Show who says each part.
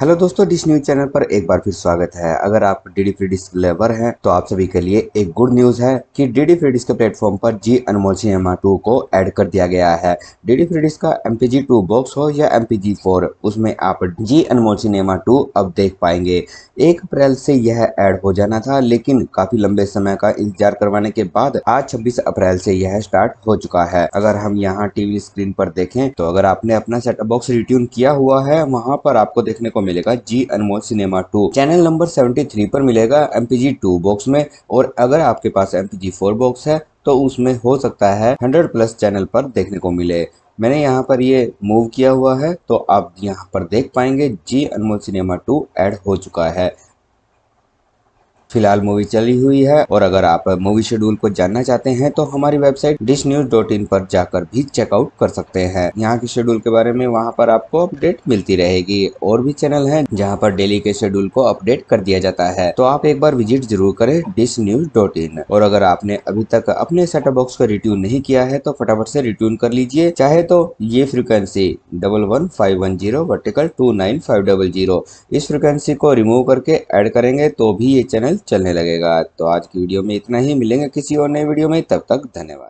Speaker 1: hello दोस्तों dish news channel पर एक बार फिर स्वागत है अगर आप डीडी फ्री डिस्क लेवर हैं तो आप सभी के लिए एक गुड न्यूज है कि डीडी फ्री डिस्क के प्लेटफॉर्म पर जी अनमोल सिनेमा टू को ऐड कर दिया गया है डीडी फ्री डिस्क का M P G two box हो या एम पी जी फोर उसमें आप जी अनमोल सिनेमा टू अब देख पाएंगे एक अप्रैल से यह एड हो जाना था लेकिन काफी लंबे समय का इंतजार करवाने के बाद आज छब्बीस अप्रैल से यह स्टार्ट हो चुका है अगर हम यहाँ टीवी स्क्रीन पर देखें तो अगर आपने अपना सेटअप बॉक्स रिट्यून किया हुआ है वहाँ पर आपको देखने को मिलेगा Zee Anmol cinema two channel number seventy three पर मिलेगा M P G two box में और अगर आपके पास M P G four box है तो उसमें हो सकता है हंड्रेड प्लस चैनल पर देखने को मिले मैंने यहाँ पर ये मूव किया हुआ है तो आप यहाँ पर देख पाएंगे Zee Anmol cinema two add हो चुका है फिलहाल मूवी चली हुई है और अगर आप मूवी शेड्यूल को जानना चाहते हैं तो हमारी website dish news dot in पर जाकर भी चेकआउट कर सकते हैं यहाँ के शेड्यूल के बारे में वहाँ पर आपको अपडेट मिलती रहेगी और भी चैनल है जहाँ पर डेली के शेड्यूल को अपडेट कर दिया जाता है तो आप एक बार विजिट जरूर करें डिश न्यूज डॉट इन और अगर आपने अभी तक अपने सेटअप बॉक्स को रिट्यून नहीं किया है तो फटाफट से रिट्यून कर लीजिए चाहे तो ये frequency double one five one zero vertical two nine five double zero इस फ्रिक्वेंसी को रिमूव करके एड करेंगे तो भी ये चैनल चलने लगेगा तो आज की वीडियो में इतना ही मिलेंगे किसी और नए वीडियो में तब तक धन्यवाद